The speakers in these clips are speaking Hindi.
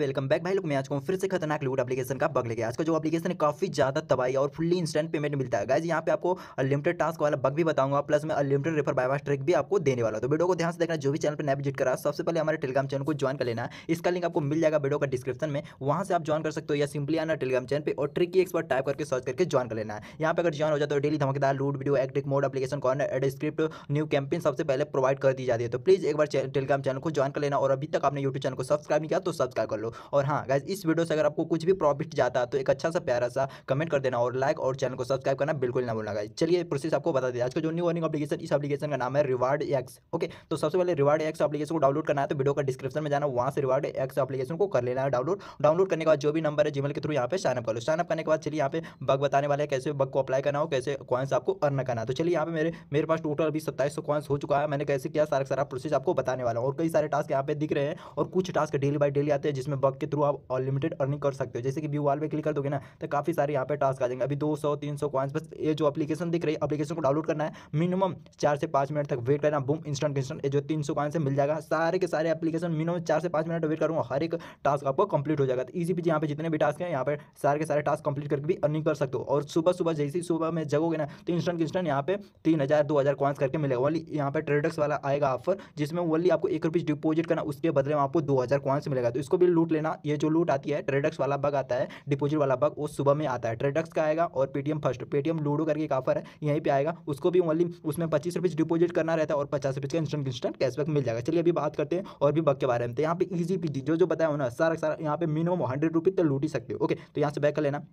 वेलकम बैक भाई लोग मैं आज को फिर से खतरनाक लूट एप्लीकेशन का बग लेके आज का जो एप्लीकेशन है काफी ज्यादा तबाही और फुल्ली इंस्टेंट पेमेंट मिलता है गाइज यहाँ पे आपको अनलिमिटेड टास्क वाला बग भी बताऊंगा प्लस मैं अनलिमिटेड रेफर बाय ट्रिक भी आपको देने वाला तो वीडियो को ध्यान से देखना जो भी चैनल पर नया विजिट करा सबसे पहले हमारे टेलीग्राम चैनल को ज्वाइन कर लेना इसका लिंक आपको मिल जाएगा वीडियो का डिस्क्रिप्शन में वहाँ से आप ज्वाइन कर सकते हो या सिंपली आना टेलीग्राम चैनल पर और ट्रिक की एक्सपर्ट टाइप करके सर्च करके ज्वाइन कर लेना है यहाँ पर अगर ज्वाइन हो जाए तो डेली धमकदार लूट वीडियो एक्टिक mode application corner ad script new campaign सबसे पहले प्रोवाइड कर दी जाती है तो प्लीज एक बार टेलीग्राम चैनल को ज्वाइन कर लेना और अभी तक आपने यूट्यूब चैनल को सब्सक्राइब नहीं किया तो सब्सक्राइब कर लो हो और हाँ गाइज इस वीडियो से अगर आपको कुछ भी प्रॉफिट जाता तो एक अच्छा सा प्यारा सा कमेंट कर देना और लाइक और चैनल को सब्सक्राइब करना बिल्कुल ना भूलना गाइज चलिए प्रोसेस आपको बता दें आज का जो न्यू अर्निंग अपलीकेशन इस अपलीकेशन का नाम है रिवार्ड एक्स ओके तो सबसे पहले रिवार्ड एक्स अपलीकेशन को डाउनलोड करना है तो वीडियो का डिस्क्रिप्शन में जाना वहाँ से रिवार्ड एक्स अपलीकेशन को कर लेना है डाउनलोड डाउनलोड करने के बाद जो भी नंबर है जीमेल के थ्रू यहाँ पे साइनअप करो साइनअप करने के बाद चलिए यहाँ पे बग बताने वाले कैसे बग को अप्लाई करना हो कैसे कॉइन्स आपको अर्न करना तो चलिए यहाँ पे मेरे मेरे पास टोटल अभी सत्ताईस सौ कॉइन्स हो चुका है मैंने कैसे किया सारा सारा प्रोसेस आपको बताने वाला हूँ और कई सारे टास्क यहाँ पे दिख रहे हैं और कुछ टास्क डेली बाई डेली आते हैं जिसमें जिसमें बग के थ्रू आप अनलिमिटेड अर्निंग कर सकते हो जैसे कि व्यू वाल पर क्लिक कर दोगे ना तो काफ़ी सारे यहाँ पे टास्क आ जाएंगे अभी दो सौ तीन सौ कॉइन्स बस ये जो अपलीकेशन दिख रही है अपलीकेशन को डाउनलोड करना है मिनिमम चार से पाँच मिनट तक वेट करना बुम इंस्टेंट इंस्टेंट जो तीन सौ कॉइन से मिल जाएगा सारे के सारे अपलीकेशन मिनिमम चार से पाँच मिनट वेट करूँगा हर एक टास्क आपको कंप्लीट हो जाएगा तो ईजी पीजी यहाँ पे जितने भी टास्क हैं यहाँ पर सारे के सारे टास्क कंप्लीट करके भी अर्निंग कर सकते हो और सुबह सुबह जैसे ही सुबह में जगोगे ना तो इंस्टेंट इंस्टेंट यहाँ पे तीन हज़ार दो हज़ार कॉइन्स करके मिलेगा वाली यहाँ पे ट्रेडक्स वाला आएगा ऑफर जिसमें वाली आपको एक रुपीज़ डिपॉजिट करना उसके बदले में आपको दो हज़ार कॉइन्स मिलेगा तो इसको भी लूट लेना ये जो लूट आती है ट्रेडक्स वाला बग आता है डिपोजिट वाला बग वो सुबह में आता है ट्रेडक्स का आएगा और पेटीएम फर्स्ट पेटीएम लूडो करके एक ऑफर है यहीं पर आएगा उसको भी ओनली उसमें पच्चीस रुपीज़ डिपोजिट करना रहता है और पचास रुपीज़ का इंस्टेंट इंस्टेंट कैशबैक मिल जाएगा चलिए अभी बात करते हैं और भी बग के बारे में तो यहाँ पे ईजी पी जो जो बताया उन्होंने सारा सारा यहाँ पे मिनिमम हंड्रेड रुपीज़ तो लूट ही सकते हो ओके तो यहाँ से बैक कर लेना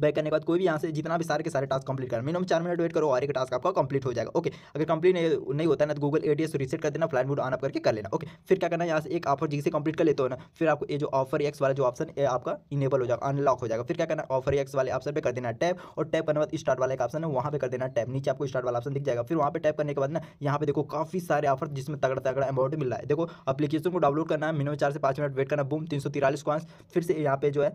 बैक करने के बाद कोई भी यहाँ से जितना भी सारे के सारे टास्क कंप्लीट करना मिनिमम चार मिनट वेट करो और एक टास्क आपका कंप्लीट हो जाएगा ओके अगर कंप्लीट नहीं, नहीं होता है ना तो गूगल ए एस रीसेट कर देना फ्लाइट मोड ऑन अप करके कर लेना ओके फिर क्या करना यहाँ से एक ऑफर जिसे कंप्लीट कर लेते हो ना फिर आपको ये जो ऑफर एक्स वाला जो ऑप्शन है आपका इनेबल हो जाएगा अनलॉक हो जाएगा फिर क्या करना ऑफर एक्स वाले ऑप्शन पर कर देना टैप और टैप करने बाद स्टार्ट वाला एक ऑप्शन है वहाँ पर कर देना टैप नीचे आपको स्टार्ट वाला ऑप्शन दिख जाएगा फिर वहाँ पर टैप करने के बाद ना यहाँ पर देखो काफी सारे ऑफर जिसमें तगड़ तगड़ा अमाउंट मिल रहा है देखो अपलीकेशन को डाउनलोड करना है मिनिमम चार से पाँच मिनट वेट करना बूम तीन सौ तिरालीस फिर से यहाँ पे जो है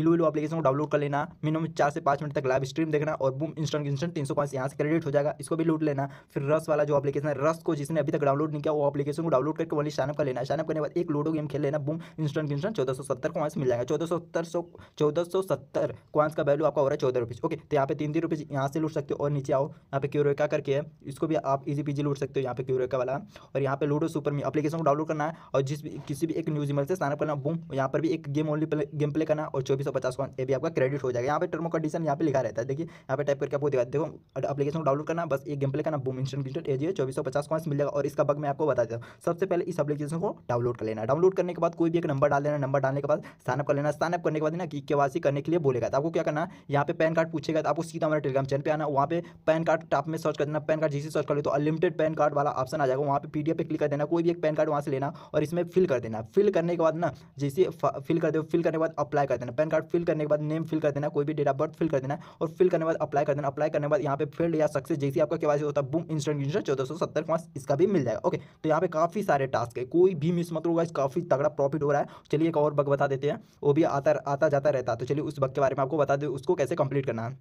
इलू इलू अपलीकेशन को डाउनलोड कर लेना मिनिमम चार से पाँच मिनट तक लाइव स्ट्रीम देखना और बूम इंस्टेंट इंस्टेंट तीन सौ पाँच यहाँ से क्रेडिट हो जाएगा इसको भी लूट लेना फिर रस वाला जो एप्लीकेशन है रस को जिसने अभी तक डाउनलोड नहीं किया वो एप्लीकेशन को डाउनलोड करके वाली साइनअप कर लेना साइनअप करने बाद एक लूडो गेम खेल लेना बूम इंस्टेंट इंस्टेंट चौदह सौ सत्तर कॉइंस मिल जाएगा चौदह सौ सत्तर सौ चौदह सौ सत्तर क्वांस का वैल्यू आपका हो रहा है चौदह रुपीज़ ओके तो यहाँ पे तीन तीन रुपीज़ यहाँ से लूट सकते हो और नीचे आओ यहाँ पे क्यूरोका करके इसको भी आप इजी पीजी लूट सकते हो यहाँ पे क्यूरोका वाला और यहाँ पे लूडो सुपर मी अपलीकेशन को डाउनलोड करना है और जिस भी किसी भी एक न्यूज ईमेल से साइनअप करना बूम यहाँ पर भी एक गेम ओनली गेम प्ले करना और चौबीस सौ पचास ये भी आपका क्रेडिट हो जाएगा जाएगा यहाँ पे टर्म कंडीशन यहाँ पे लिखा रहता है देखिए यहाँ पे टाइप करके आपको दिखा देखो अपलीकेशन को डाउनलोड करना बस एक गेम प्ले करना बूम इंस्टेंट गिस्टेंट एजी चौबीस सौ पचास कॉइंस मिल जाएगा और इसका बग मैं आपको बता देता हूँ सबसे पहले इस अपलीकेशन को डाउनलोड कर लेना डाउनलोड करने के बाद कोई भी एक नंबर डाल देना नंबर डालने के बाद साइनअप कर लेना साइनअप करने के बाद ना कि केवासी करने के लिए बोलेगा तो आपको क्या करना यहाँ पे पैन कार्ड पूछेगा तो आपको सीधा हमारे टेलीग्राम चैनल पे आना वहाँ पे पैन कार्ड टाप में सर्च कर देना पैन कार्ड जिसे सर्च कर ले तो अनलिमिटेड पैन कार्ड वाला ऑप्शन आ जाएगा वहाँ पे पीडीएफ पे क्लिक कर देना कोई भी एक पैन कार्ड वहाँ से लेना और इसमें फिल कर देना फिल करने के बाद ना जैसे फिल कर दे फिल करने के बाद अप्लाई कर देना पैन कार्ड फिल करने के बाद नेम फिल कर देना देना कोई भी डेट ऑफ बर्थ फिल कर देना और फिल करने बाद अप्लाई कर देना अप्लाई करने बाद यहाँ पे फिल्ड या सक्सेस जैसे आपका केवासी होता है बूम इंस्टेंट इंस्टेंट चौदह सौ सत्तर पाँच इसका भी मिल जाएगा ओके तो यहाँ पे काफ़ी सारे टास्क है कोई भी मिस मत होगा काफ़ी तगड़ा प्रॉफिट हो रहा है चलिए एक और बग बता देते हैं वो भी आता आता जाता रहता है तो चलिए उस बग के बारे में आपको बता दें उसको कैसे कंप्लीट करना है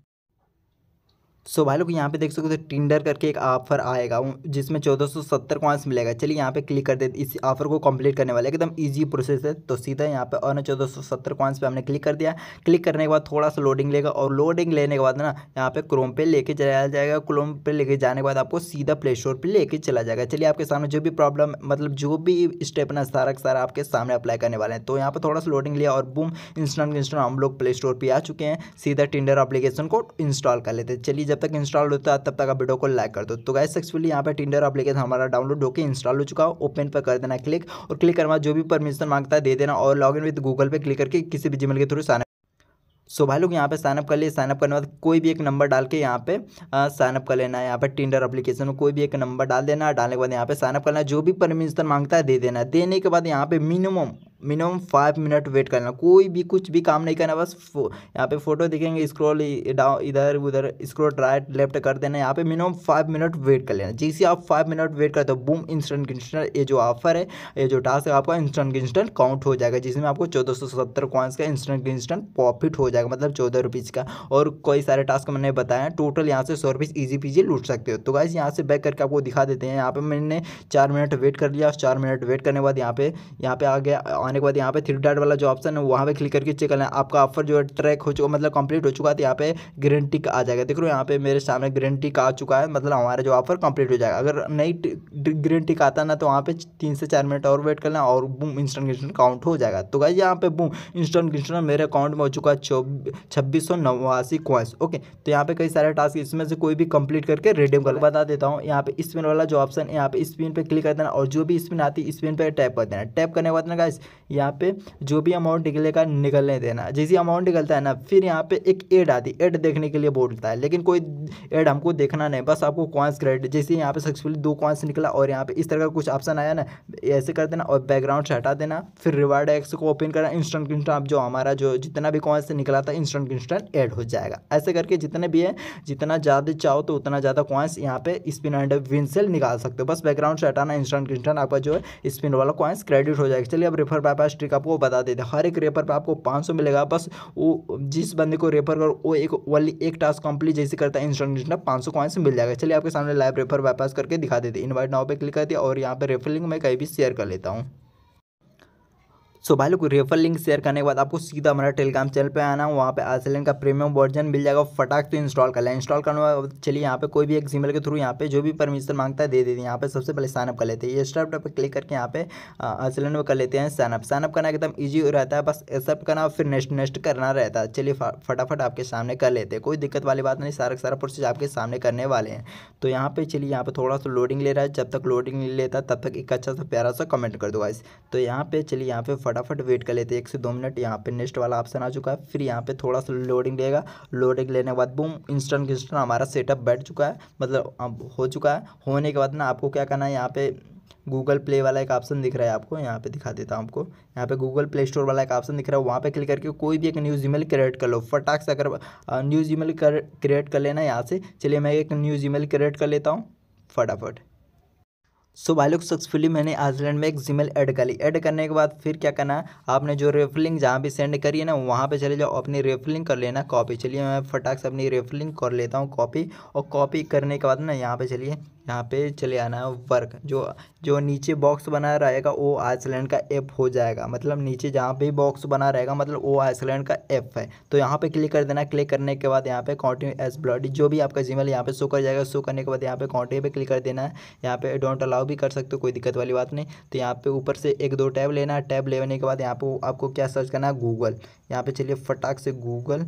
सो भाई लोग यहाँ पे देख सकते हो टिंडर तो करके एक ऑफर आएगा जिसमें चौदह सौ सत्तर कॉइन्स मिलेगा चलिए यहाँ पे क्लिक कर दे इस ऑफर को कंप्लीट करने वाले एकदम इजी प्रोसेस है तो सीधा यहाँ पे और ना चौदह सौ सत्तर कॉइन्स पे हमने क्लिक कर दिया क्लिक करने के बाद थोड़ा सा लोडिंग लेगा और लोडिंग लेने के बाद ना यहाँ पे क्रोम पे लेके चला जाएगा क्रोम पे लेके जाने के बाद आपको सीधा प्ले स्टोर पर लेके चला जाएगा चलिए आपके सामने जो भी प्रॉब्लम मतलब जो भी स्टेप ना सारा सारा आपके सामने अप्लाई करने वाले हैं तो यहाँ पर थोड़ा सा लोडिंग लिया और बूम इंस्टेंट इंस्टेंट हम लोग प्ले स्टोर पर आ चुके हैं सीधा टिंडर अप्लीकेशन को इंस्टॉल कर लेते हैं चलिए जब जब तक इंस्टॉल होता है तब तक आप वीडियो को लाइक कर दो तो गाइस सक्सेसफुली यहाँ पर टिंडर अपलीकेशन हमारा डाउनलोड होकर इंस्टॉल हो चुका है ओपन पर कर देना क्लिक और क्लिक करने जो भी परमिशन मांगता है दे देना और लॉग इन विद गूगल पे क्लिक करके किसी भी जीमेल के थ्रू साइन सो भाई लोग यहाँ पे साइनअप कर लिए साइनअप करने के बाद कोई भी एक नंबर डाल के यहाँ पे साइनअप कर लेना है यहाँ पे टिंडर एप्लीकेशन में कोई भी एक नंबर डाल देना है डालने के बाद यहाँ पे साइनअप करना है जो भी परमिशन मांगता है दे देना है देने के बाद यहाँ पे minimum minimum five minute wait करना कोई भी कुछ भी काम नहीं करना बस यहाँ पे फोटो दिखेंगे स्क्रॉल डाउन इधर उधर स्क्रॉल राइट लेफ्ट कर देना यहाँ पे मिनिमम फाइव मिनट वेट कर लेना जैसे आप फाइव मिनट वेट करते हो बूम इंस्टेंट इंस्टेंट ये जो ऑफर है ये जो टास्क है आपका इंस्टेंट इंस्टेंट काउंट हो जाएगा जिसमें आपको चौदह सौ सत्तर कॉइन्स का इंस्टेंट इंस्टेंट प्रॉफिट हो जाएगा मतलब चौदह रुपीज़ का और कई सारे टास्क मैंने बताया टोटल यहाँ से सौ रुपीज़ ईजी पीजी लूट सकते हो तो गाइज यहाँ से बैक करके आपको दिखा देते हैं यहाँ पर मैंने चार मिनट वेट कर लिया और चार मिनट वेट करने के बाद यहाँ पे यहाँ पे आ गया आने के बाद यहाँ पे थ्री डॉट वाला जो ऑप्शन है वहाँ पे क्लिक करके चेक करना है आपका ऑफर जो है ट्रैक हो चुका मतलब कंप्लीट हो चुका है तो यहाँ पे गारंटी का आ जाएगा देख रहे यहाँ पे मेरे सामने गारंटी का आ चुका है मतलब हमारा जो ऑफर कंप्लीट हो जाएगा अगर नई गारंटी का आता ना तो वहाँ पे तीन से चार मिनट और वेट करना और बूम इंस्टेंट इंस्टेंट काउंट हो जाएगा तो गाइज यहाँ पे बूम इंस्टेंट इंस्टेंट मेरे अकाउंट में हो चुका है छब्बीस सौ ओके तो यहाँ पे कई सारे टास्क इसमें से कोई भी कंप्लीट करके रिडीम कर बता देता हूँ यहाँ पे स्पिन वाला जो ऑप्शन है यहाँ पे स्पिन पे क्लिक कर देना और जो भी स्पिन आती है स्पिन पे टैप कर देना टैप करने के बाद ना गाइस यहाँ पे जो भी अमाउंट निकलेगा निकलने देना जैसे अमाउंट निकलता है ना फिर यहाँ पे एक एड आती है एड देखने के लिए बोलता है लेकिन कोई एड हमको देखना नहीं बस आपको कॉइन्स क्रेडिट जैसे यहाँ पे सक्सेसफुली दो कॉइन्स निकला और यहाँ पे इस तरह का कुछ ऑप्शन आया ना ऐसे कर देना और बैकग्राउंड से हटा देना फिर रिवार्ड एक्स को ओपन करना इंस्टेंट इंस्टेंट जो हमारा जो जितना भी कॉइन्स निकला था इंस्टेंट इंस्टेंट एड हो जाएगा ऐसे करके जितने भी है जितना ज़्यादा चाहो तो उतना ज़्यादा कॉइन्स यहाँ पे स्पिन एंड विन सेल निकाल सकते हो बस बैकग्राउंड से हटाना इंस्टेंट इंस्टेंट आपका जो है स्पिन वाला कॉइन्स क्रेडिट हो जाएगा चलिए अब रिफर बाय पास ट्रिक आपको बता देते हर एक रेफर पर आपको पाँच मिलेगा बस वो जिस बंदे को रेफर कर वो एक वाली एक टास्क कंप्लीट जैसे करता है इंस्टेंट इंस्टेंट पाँच सौ कॉइन्स मिल जाएगा चलिए आपके सामने लाइव रेफर वापस करके दिखा देते इन्वाइट नाव पर क्लिक कर और यहाँ पर रेफर लिंक मैं कहीं भी शेयर कर लेता हूँ सो भाई लोग रेफर लिंक शेयर करने के बाद आपको सीधा हमारा टेलीग्राम चैनल पे आना वहाँ पे आज का प्रीमियम वर्जन मिल जाएगा फटाक तो इंस्टॉल कर लें इंस्टॉल करने के बाद चलिए यहाँ पे कोई भी एक जीमेल के थ्रू यहाँ पे जो भी परमिशन मांगता है दे देते हैं यहाँ पे सबसे पहले साइनअप कर लेते हैं ये स्टार्ट पर क्लिक करके यहाँ पे आर में कर लेते हैं साइनअप साइनअप करना एकदम ईजी रहता है बस एक्सेप्ट करना और फिर नेक्स्ट नेक्स्ट करना रहता है चलिए फटाफट आपके सामने कर लेते हैं कोई दिक्कत वाली बात नहीं सारा सारा प्रोसेस आपके सामने करने वाले हैं तो यहाँ पे चलिए यहाँ पर थोड़ा सा लोडिंग ले रहा है जब तक लोडिंग लेता तब तक एक अच्छा सा प्यारा सा कमेंट कर दो गाइस तो यहाँ पे चलिए यहाँ पे फटाफट वेट कर लेते हैं एक से दो मिनट यहाँ पे नेक्स्ट वाला ऑप्शन आ चुका है फिर यहाँ पे थोड़ा सा लोडिंग लेगा लोडिंग लेने के बाद बूम इंस्टेंट इंस्टेंट हमारा सेटअप बैठ चुका है मतलब अब हो चुका है होने के बाद ना आपको क्या करना है यहाँ पे गूगल प्ले वाला एक ऑप्शन दिख रहा है आपको यहाँ पे दिखा देता हूँ आपको यहाँ पे गूगल प्ले स्टोर वाला एक ऑप्शन दिख रहा है वहाँ पे क्लिक करके कोई भी एक न्यूज़ ईमेल क्रिएट कर लो फटाक से अगर न्यूज़ ईमेल क्रिएट कर लेना यहाँ से चलिए मैं एक न्यूज़ ईमेल क्रिएट कर लेता हूँ फटाफट सो भाई लोग सक्सेसफुली मैंने आइसलैंड में एक जीमेल ऐड कर ली ऐड करने के बाद फिर क्या करना है आपने जो रेफलिंग जहाँ भी सेंड करी है ना वहाँ पे चले जाओ अपनी रेफलिंग कर लेना कॉपी चलिए मैं फटाक से अपनी रेफलिंग कर लेता हूँ कॉपी और कॉपी करने के बाद ना यहाँ पे चलिए यहाँ पे चले आना है वर्क जो जो नीचे बॉक्स बना रहेगा वो आइसलैंड का एफ हो जाएगा मतलब नीचे जहाँ पे बॉक्स बना रहेगा मतलब वो आइसलैंड का एफ है तो यहाँ पे क्लिक कर देना क्लिक करने के बाद यहाँ पे कॉन्टिन्यू एस ब्लड जो भी आपका जीमेल यहाँ पे शो कर जाएगा शो करने के बाद यहाँ पे कॉन्टिन्यू पे क्लिक कर देना है यहाँ पे डोंट अलाउ भी कर सकते हो कोई दिक्कत वाली बात नहीं तो यहाँ पे ऊपर से एक दो टैब लेना है टैब लेने के बाद यहाँ पे आपको क्या सर्च करना है गूगल यहाँ पे चलिए फटाक से गूगल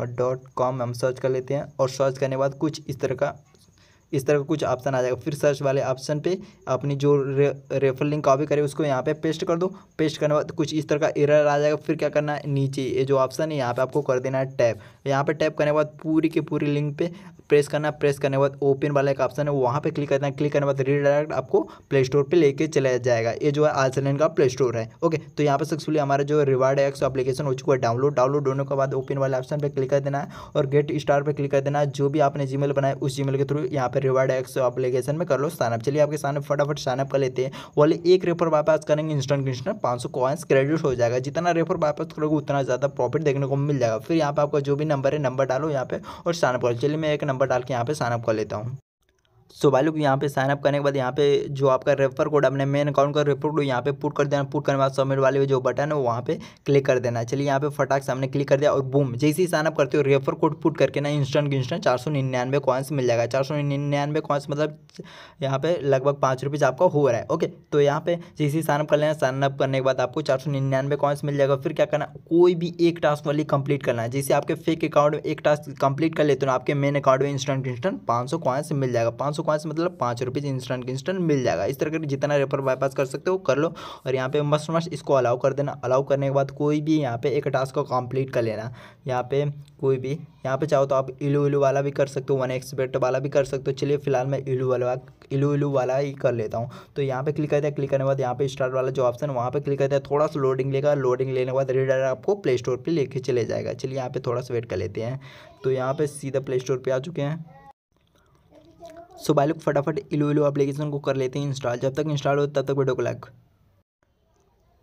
और डॉट कॉम हम सर्च कर लेते हैं और सर्च करने के बाद कुछ इस तरह का इस तरह का कुछ ऑप्शन आ जाएगा फिर सर्च वाले ऑप्शन पे अपनी जो रे, रेफर लिंक कॉपी करें उसको यहाँ पे पेस्ट कर दो पेस्ट करने बाद कुछ इस तरह का एरर आ जाएगा फिर क्या करना है नीचे ये जो ऑप्शन है यहाँ पे आपको कर देना है टैप यहाँ पे टैप करने के बाद पूरी के पूरी लिंक पे प्रेस करना प्रेस करने के बाद ओपन वाला एक ऑप्शन है वहाँ पे क्लिक करना है क्लिक करने के बाद रीडायरेक्ट आपको प्ले स्टोर पर लेके चला जाएगा ये जो है आलसनैन का प्ले स्टोर है ओके तो यहाँ पर सक्सेसफुली हमारा जो रिवार्ड एक्स एप्लीकेशन हो चुका है डाउनलोड डाउनलोड होने के बाद ओपन वाले ऑप्शन पर क्लिक कर देना है और गेट स्टार पर क्लिक कर देना है जो भी आपने जीमेल बनाया उस मेल के थ्रू यहाँ पर रिवार्ड एक्स एप्लीकेशन में कर लो साइनअप चलिए आपके सामने फटाफट साइनअप कर लेते हैं वाले एक रेफर वापस करेंगे इंस्टेंट इंस्टेंट पाँच सौ कॉइन्स क्रेडिट हो जाएगा जितना रेफर वापस करोगे उतना ज़्यादा प्रॉफिट देखने को मिल जाएगा फिर यहाँ पर आपका जो भी नंबर है नंबर डालो यहाँ पर और साइनअप करो चलिए मैं एक नंबर नंबर डाल के यहाँ पे साइनअप कर लेता हूँ सो भाई लोग यहाँ पे साइनअप करने के बाद यहाँ पे जो आपका रेफर कोड अपने मेन अकाउंट का रेफर कोड यहाँ पे पुट कर देना पुट करने के बाद सबमिट वाले जो बटन है वहाँ पे क्लिक कर देना चलिए यहाँ पे फटाक से हमने क्लिक कर दिया और बूम जैसे ही साइनअप करते हो रेफर कोड पुट करके ना इंस्टेंट इंस्टेंट चार सौ निन्यानवे कॉइन्स मिल जाएगा चार सौ निन्यानवे कॉइन्स मतलब यहाँ पे लगभग पाँच रुपीज़ आपका हो रहा है ओके तो यहाँ पे जैसे ही साइनअप कर लेना साइनअप करने के बाद आपको चार सौ निन्यानवे कॉइन्स मिल जाएगा फिर क्या करना कोई भी एक टास्क वाली कंप्लीट करना है जैसे आपके फेक अकाउंट में एक टास्क कंप्लीट कर लेते हो आपके मेन अकाउंट में इंस्टेंट इंस्टेंट पाँच सौ कॉइन्स मिल जाएगा पाँच सौ पाँच से मतलब पाँच रुपीज़ इंस्टेंट इंस्टेंट मिल जाएगा इस तरह के जितना रेफर बाईपास कर सकते हो कर लो और यहाँ पे मस्त मस्त इसको अलाउ कर देना अलाउ करने के बाद कोई भी यहाँ पे एक टास्क को कंप्लीट कर लेना यहाँ पे कोई भी यहाँ पे चाहो तो आप इलू इलू वाला भी कर सकते हो वन एक्सपेक्ट वाला भी कर सकते हो चलिए फिलहाल मैं इलू वाला इलू इलू वाला ही कर लेता हूँ तो यहाँ पे क्लिक करते हैं क्लिक करने के बाद यहाँ पे स्टार्ट वाला जो ऑप्शन है वहाँ पे क्लिक करते हैं थोड़ा सा लोडिंग लेगा लोडिंग लेने के बाद रीडर आपको प्ले स्टोर पर लेके चले जाएगा चलिए यहाँ पे थोड़ा सा वेट कर लेते हैं तो यहाँ पे सीधा प्ले स्टोर पर आ चुके हैं सो भाई लोग फटाफट इलो इलो एप्लीकेशन को कर लेते हैं इंस्टॉल जब तक इंस्टॉल हो तब तक वीडियो को लाइक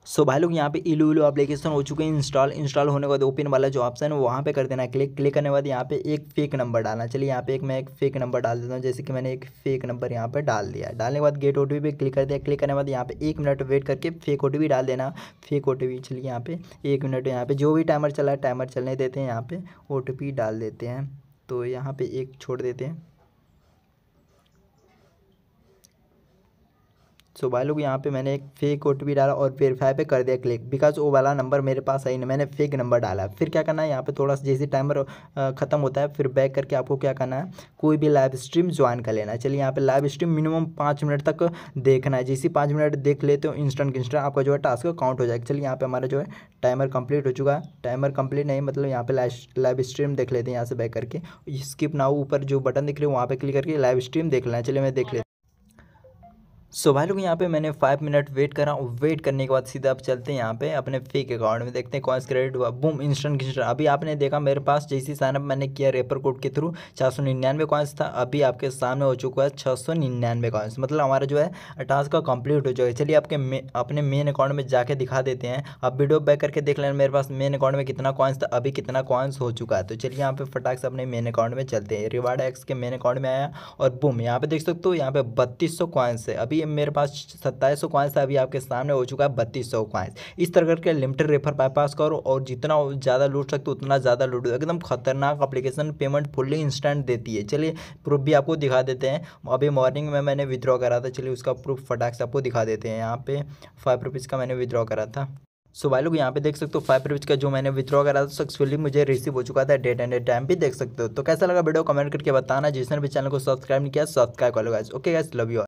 सो भाई लोग यहाँ पे इलू इलू एप्लीकेशन हो चुके हैं इंस्टॉल इंस्टॉल होने के बाद ओपन वाला जो ऑप्शन है वहाँ पे कर देना है क्लिक क्लिक करने के बाद यहाँ पे एक फेक नंबर डालना चलिए यहाँ पे एक मैं एक फेक नंबर डाल देता हूँ जैसे कि मैंने एक फेक नंबर यहाँ पे डाल दिया डालने के बाद गेट ओ टी क्लिक कर दिया क्लिक करने के बाद यहाँ पे एक मिनट वेट करके फेक ओ डाल देना फेक ओ चलिए यहाँ पे एक मिनट यहाँ पे जो भी टाइमर चला है टाइमर चलने देते हैं यहाँ पे ओ डाल देते हैं तो यहाँ पर एक छोड़ देते हैं सो भाई लोग यहाँ पे मैंने एक फेक ओ डाला और वेरीफाई पे कर दिया क्लिक बिकॉज वो वाला नंबर मेरे पास आई नहीं मैंने फेक नंबर डाला फिर क्या करना है यहाँ पे थोड़ा सा जैसे टाइमर ख़त्म होता है फिर बैक करके आपको क्या करना है कोई भी लाइव स्ट्रीम ज्वाइन कर लेना है चलिए यहाँ पे लाइव स्ट्रीम मिनिमम पाँच मिनट तक देखना है जैसे पाँच मिनट देख लेते हो इंस्टेंट इंस्टेंट आपका जो है टास्क काउंट हो जाएगा चलिए यहाँ पे हमारा जो है टाइमर कंप्लीट हो चुका है टाइमर कंप्लीट नहीं मतलब यहाँ पे लाइव स्ट्रीम देख लेते हैं यहाँ से बैक करके स्किप ना ऊपर जो बटन दिख रहे हो वहाँ पर क्लिक करके लाइव स्ट्रीम देख लेना चलिए मैं देख लेता सो so, भाई लोग यहाँ पे मैंने फाइव मिनट वेट करा और वेट करने के बाद सीधा आप चलते हैं यहाँ पे अपने फेक अकाउंट में देखते हैं कॉइन्स क्रेडिट हुआ बूम इंस्टेंट इंस्टेंट अभी आपने देखा मेरे पास जैसे साइनअप मैंने किया रेपर कोड के थ्रू चार सौ निन्यानवे कॉइन्स था अभी आपके सामने हो चुका है छः सौ निन्यानवे कॉइन्स मतलब हमारा जो है टास्क का कंप्लीट हो चुका है चलिए आपके मे, अपने मेन अकाउंट में जाके दिखा देते हैं आप वीडियो बैक करके देख लेना मेरे पास मेन अकाउंट में कितना कॉइन्स था अभी कितना कॉइन्स हो चुका है तो चलिए यहाँ पे फटाक से अपने मेन अकाउंट में चलते हैं रिवार्ड एक्स के मेन अकाउंट में आया और बूम यहाँ पे देख सकते हो यहाँ पे बत्तीस सौ कॉइंस है अभी मेरे पास सत्ताईस सौ क्वाइंस था अभी आपके सामने हो चुका है बत्तीस सौ क्वाइंस इस तरह करके लिमिटेड रेफर बाईपास करो और जितना ज़्यादा लूट सकते हो उतना ज़्यादा लूट एकदम खतरनाक अप्लीकेशन पेमेंट फुल्ली इंस्टेंट देती है चलिए प्रूफ भी आपको दिखा देते हैं अभी मॉर्निंग में मैंने विद्रॉ करा था चलिए उसका प्रूफ फटाक से आपको दिखा देते हैं यहाँ पे फाइव रुपीज़ का मैंने विद्रॉ करा था सो भाई लोग यहाँ पे देख सकते हो फाइव रुपीज़ का जो मैंने विद्रॉ करा था सक्सेसफुली मुझे रिसीव हो चुका था डेट एंड टाइम भी देख सकते हो तो कैसा लगा वीडियो कमेंट करके बताना जिसने भी चैनल को सब्सक्राइब नहीं किया सब्सक्राइब कर लो guys okay guys love you